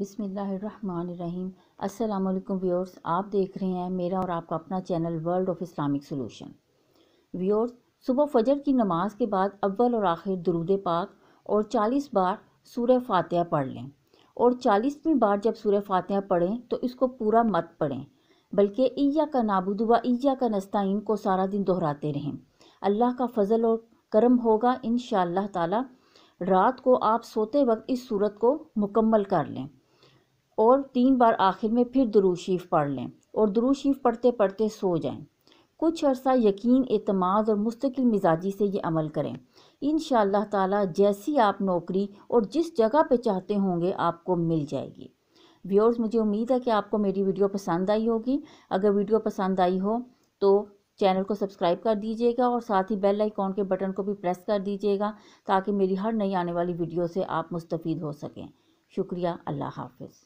बिसमीम् अल्लाम व्यवर्स आप देख रहे हैं मेरा और आपका अपना channel world of Islamic solution viewers सुबह फजर की नमाज के बाद अव्वल और आखिर दरूद पाक और 40 बार सूर्य फातह पढ़ लें और चालीसवीं बार जब सूर्य फातह पढ़ें तो इसको पूरा मत पढ़ें बल्कि ईया का नाबुदुआ ईया का नस्ताइन को सारा दिन दोहराते रहें अल्लाह का फजल और करम होगा इन शाह रात को आप सोते वक्त इस सूरत को मुकम्मल कर लें और तीन बार आखिर में फिर दरू पढ़ लें और दरू पढ़ते पढ़ते सो जाएं कुछ अर्सा यकीन अतमाद और मुस्तकिल मिजाजी से ये अमल करें इन ताला जैसी आप नौकरी और जिस जगह पे चाहते होंगे आपको मिल जाएगी व्यवर्स मुझे उम्मीद है कि आपको मेरी वीडियो पसंद आई होगी अगर वीडियो पसंद आई हो तो चैनल को सब्सक्राइब कर दीजिएगा और साथ ही बेल आइकॉन के बटन को भी प्रेस कर दीजिएगा ताकि मेरी हर नई आने वाली वीडियो से आप मुस्तफ़ हो सकें शुक्रिया अल्लाह हाफिज़